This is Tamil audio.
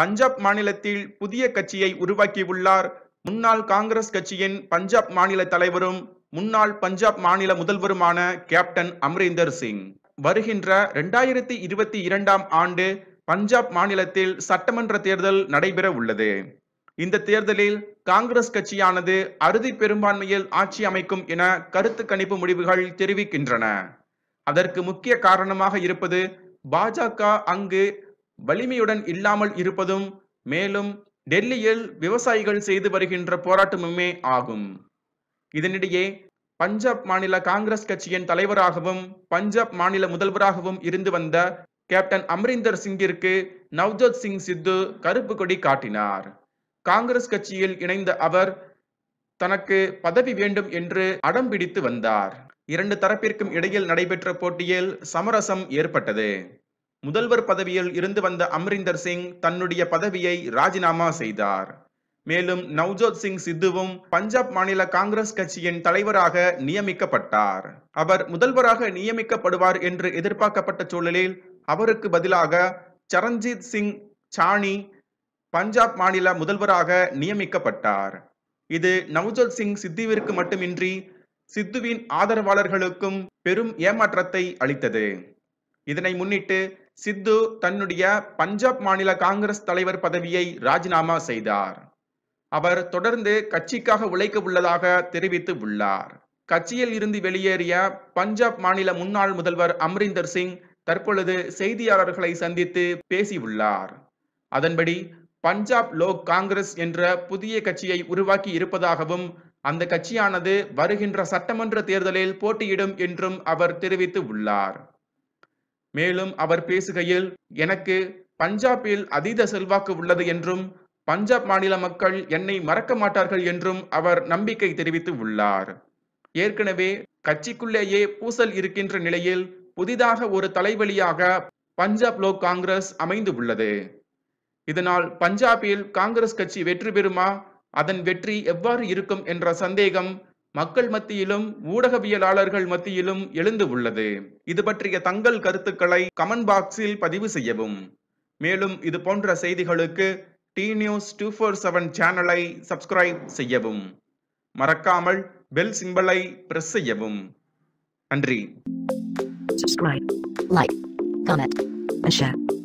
பஞ்சாப் மாநிலத்தில் புதிய கட்சியை உருவாக்கியுள்ளார் முன்னாள் காங்கிரஸ் கட்சியின் பஞ்சாப் மாநில தலைவரும் முன்னாள் பஞ்சாப் மாநில முதல்வருமான கேப்டன் அம்ரிந்தர் சிங் வருகின்ற இரண்டாயிரத்தி இருபத்தி இரண்டாம் ஆண்டு பஞ்சாப் மாநிலத்தில் சட்டமன்ற தேர்தல் நடைபெற உள்ளது இந்த தேர்தலில் காங்கிரஸ் கட்சியானது அறுதி பெரும்பான்மையில் ஆட்சி அமைக்கும் என கருத்து கணிப்பு முடிவுகள் தெரிவிக்கின்றன அதற்கு முக்கிய காரணமாக இருப்பது பாஜக அங்கு வலிமையுடன் இல்லாமல் இருப்பதும் மேலும் டெல்லியில் விவசாயிகள் செய்து வருகின்ற போராட்டமுமே ஆகும் இதனிடையே பஞ்சாப் மாநில காங்கிரஸ் கட்சியின் தலைவராகவும் பஞ்சாப் மாநில முதல்வராகவும் இருந்து வந்த கேப்டன் அமரிந்தர் சிங்கிற்கு நவ்ஜோத் சிங் சித்து கருப்பு கொடி காட்டினார் காங்கிரஸ் கட்சியில் இணைந்த அவர் தனக்கு பதவி வேண்டும் என்று அடம் பிடித்து வந்தார் இரண்டு தரப்பிற்கும் இடையில் நடைபெற்ற போட்டியில் சமரசம் ஏற்பட்டது முதல்வர் பதவியில் இருந்து வந்த அம்ரிந்தர் சிங் தன்னுடைய பதவியை ராஜினாமா செய்தார் மேலும் நவ்ஜோத் சிங் சித்துவும் பஞ்சாப் மாநில காங்கிரஸ் கட்சியின் தலைவராக நியமிக்கப்பட்டார் அவர் முதல்வராக நியமிக்கப்படுவார் என்று எதிர்பார்க்கப்பட்ட சூழலில் அவருக்கு பதிலாக சரண்ஜித் சிங் சாணி பஞ்சாப் மாநில முதல்வராக நியமிக்கப்பட்டார் இது நவ்ஜோத் சிங் சித்துவிற்கு மட்டுமின்றி சித்துவின் ஆதரவாளர்களுக்கும் பெரும் ஏமாற்றத்தை அளித்தது இதனை முன்னிட்டு சித்து தன்னுடைய பஞ்சாப் மாநில காங்கிரஸ் தலைவர் பதவியை ராஜினாமா செய்தார் அவர் தொடர்ந்து கட்சிக்காக உழைக்க உள்ளதாக தெரிவித்து உள்ளார் கட்சியில் இருந்து வெளியேறிய பஞ்சாப் மாநில முன்னாள் முதல்வர் அம்ரிந்தர் சிங் தற்பொழுது செய்தியாளர்களை சந்தித்து பேசியுள்ளார் அதன்படி பஞ்சாப் லோக் காங்கிரஸ் என்ற புதிய கட்சியை உருவாக்கி இருப்பதாகவும் அந்த கட்சியானது வருகின்ற சட்டமன்ற தேர்தலில் போட்டியிடும் என்றும் அவர் தெரிவித்து உள்ளார் மேலும் அவர் பேசுகையில் எனக்கு பஞ்சாபில் அதீத செல்வாக்கு உள்ளது என்றும் பஞ்சாப் மாநில மக்கள் என்னை மறக்க மாட்டார்கள் என்றும் அவர் நம்பிக்கை தெரிவித்து உள்ளார் ஏற்கனவே கட்சிக்குள்ளேயே பூசல் இருக்கின்ற நிலையில் புதிதாக ஒரு தலைவலியாக பஞ்சாப் லோக் காங்கிரஸ் அமைந்து உள்ளது இதனால் பஞ்சாபில் காங்கிரஸ் கட்சி வெற்றி பெறுமா அதன் வெற்றி எவ்வாறு இருக்கும் என்ற சந்தேகம் மக்கள் மத்தியிலும் ஊடகவியலாளர்கள் மத்தியிலும் எழுந்து உள்ளது இது பற்றிய தங்கள் கருத்துக்களை கமெண்ட் பாக்ஸில் பதிவு செய்யவும் மேலும் இது போன்ற செய்திகளுக்கு T News two four seven சேனலை சப்ஸ்கிரைப் செய்யவும் மறக்காமல் பெல் சிம்பலை பிரஸ் செய்யவும் நன்றி subscribe, like, comment, and share.